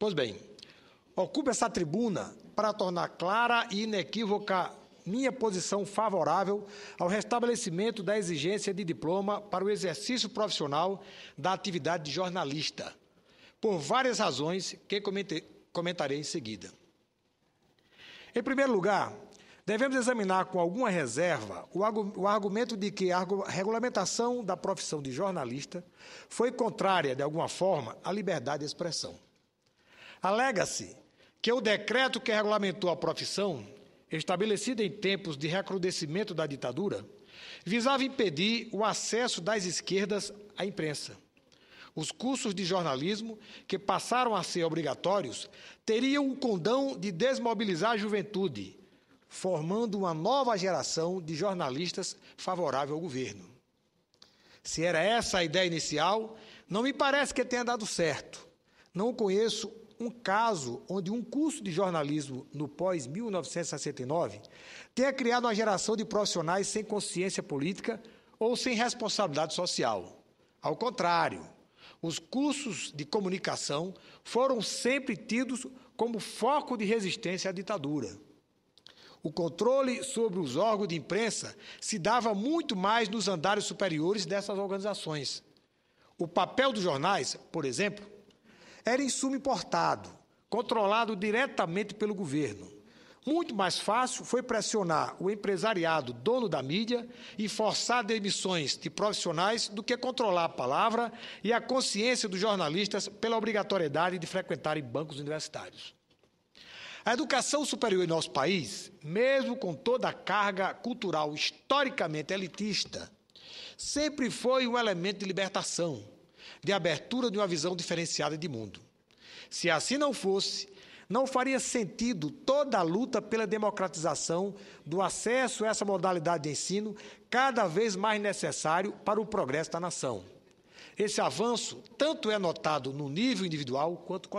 Pois bem, ocupo essa tribuna para tornar clara e inequívoca minha posição favorável ao restabelecimento da exigência de diploma para o exercício profissional da atividade de jornalista, por várias razões que comentarei em seguida. Em primeiro lugar, devemos examinar com alguma reserva o argumento de que a regulamentação da profissão de jornalista foi contrária, de alguma forma, à liberdade de expressão. Alega-se que o decreto que regulamentou a profissão, estabelecido em tempos de recrudescimento da ditadura, visava impedir o acesso das esquerdas à imprensa. Os cursos de jornalismo, que passaram a ser obrigatórios, teriam o condão de desmobilizar a juventude, formando uma nova geração de jornalistas favorável ao governo. Se era essa a ideia inicial, não me parece que tenha dado certo. Não conheço um caso onde um curso de jornalismo no pós-1969 tenha criado uma geração de profissionais sem consciência política ou sem responsabilidade social. Ao contrário, os cursos de comunicação foram sempre tidos como foco de resistência à ditadura. O controle sobre os órgãos de imprensa se dava muito mais nos andares superiores dessas organizações. O papel dos jornais, por exemplo, era insumo importado, controlado diretamente pelo governo. Muito mais fácil foi pressionar o empresariado dono da mídia e forçar demissões de profissionais do que controlar a palavra e a consciência dos jornalistas pela obrigatoriedade de frequentarem bancos universitários. A educação superior em nosso país, mesmo com toda a carga cultural historicamente elitista, sempre foi um elemento de libertação de abertura de uma visão diferenciada de mundo. Se assim não fosse, não faria sentido toda a luta pela democratização do acesso a essa modalidade de ensino, cada vez mais necessário para o progresso da nação. Esse avanço tanto é notado no nível individual quanto